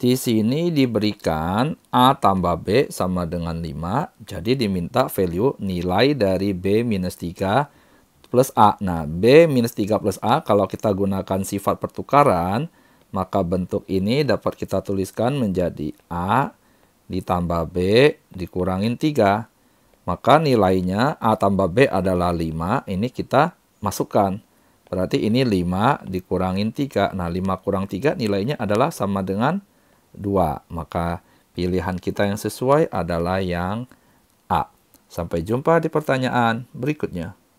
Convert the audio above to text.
Di sini diberikan A tambah B sama dengan 5. Jadi diminta value nilai dari B minus 3 plus A. Nah, B minus 3 plus A kalau kita gunakan sifat pertukaran, maka bentuk ini dapat kita tuliskan menjadi A ditambah B dikurangin 3. Maka nilainya A tambah B adalah 5. Ini kita masukkan. Berarti ini 5 dikurangin 3. Nah, 5 kurang 3 nilainya adalah sama dengan dua. Maka pilihan kita yang sesuai adalah yang A. Sampai jumpa di pertanyaan berikutnya.